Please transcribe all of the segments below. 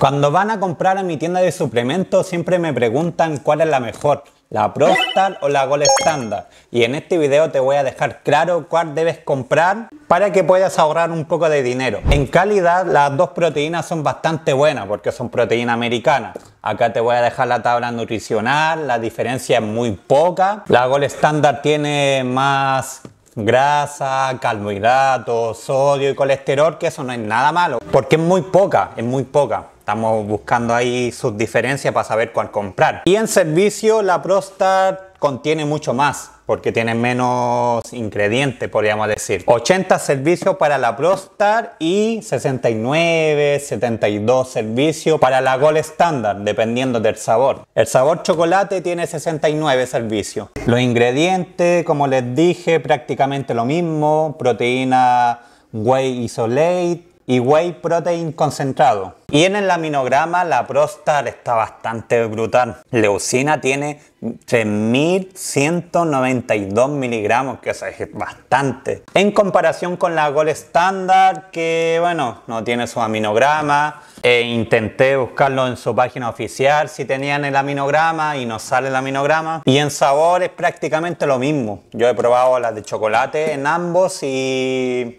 Cuando van a comprar a mi tienda de suplementos siempre me preguntan cuál es la mejor, la Prostar o la Gold Standard. Y en este video te voy a dejar claro cuál debes comprar para que puedas ahorrar un poco de dinero. En calidad las dos proteínas son bastante buenas porque son proteínas americanas. Acá te voy a dejar la tabla nutricional, la diferencia es muy poca. La Gold Standard tiene más grasa, carbohidratos, sodio y colesterol, que eso no es nada malo, porque es muy poca, es muy poca. Estamos buscando ahí sus diferencias para saber cuál comprar. Y en servicio la Prostar contiene mucho más porque tiene menos ingredientes, podríamos decir. 80 servicios para la Prostar y 69, 72 servicios para la Gol Standard, dependiendo del sabor. El sabor chocolate tiene 69 servicios. Los ingredientes, como les dije, prácticamente lo mismo. Proteína whey isolate, y whey protein concentrado. Y en el aminograma la Prostar está bastante brutal. Leucina tiene 3.192 miligramos, que es bastante. En comparación con la Gol Standard. que bueno, no tiene su aminograma. E intenté buscarlo en su página oficial si tenían el aminograma y no sale el aminograma. Y en sabor es prácticamente lo mismo. Yo he probado las de chocolate en ambos y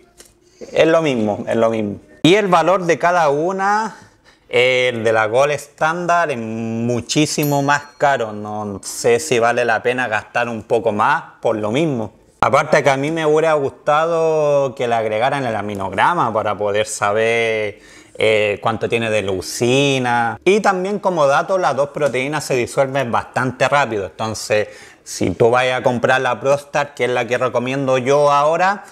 es lo mismo, es lo mismo. Y el valor de cada una, el de la Gold estándar, es muchísimo más caro. No sé si vale la pena gastar un poco más por lo mismo. Aparte que a mí me hubiera gustado que le agregaran el aminograma para poder saber eh, cuánto tiene de leucina. Y también como dato, las dos proteínas se disuelven bastante rápido. Entonces, si tú vas a comprar la Prostar, que es la que recomiendo yo ahora,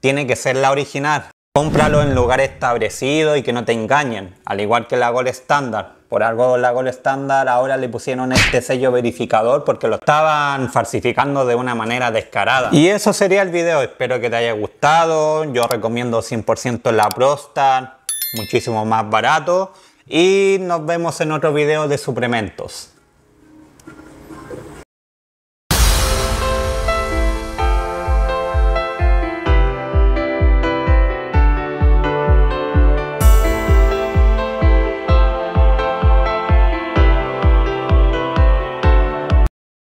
tiene que ser la original. Cómpralo en lugar establecido y que no te engañen, al igual que la Gol Standard. Por algo la Gol Standard ahora le pusieron este sello verificador porque lo estaban falsificando de una manera descarada. Y eso sería el video, espero que te haya gustado. Yo recomiendo 100% la Prostar, muchísimo más barato. Y nos vemos en otro video de suplementos.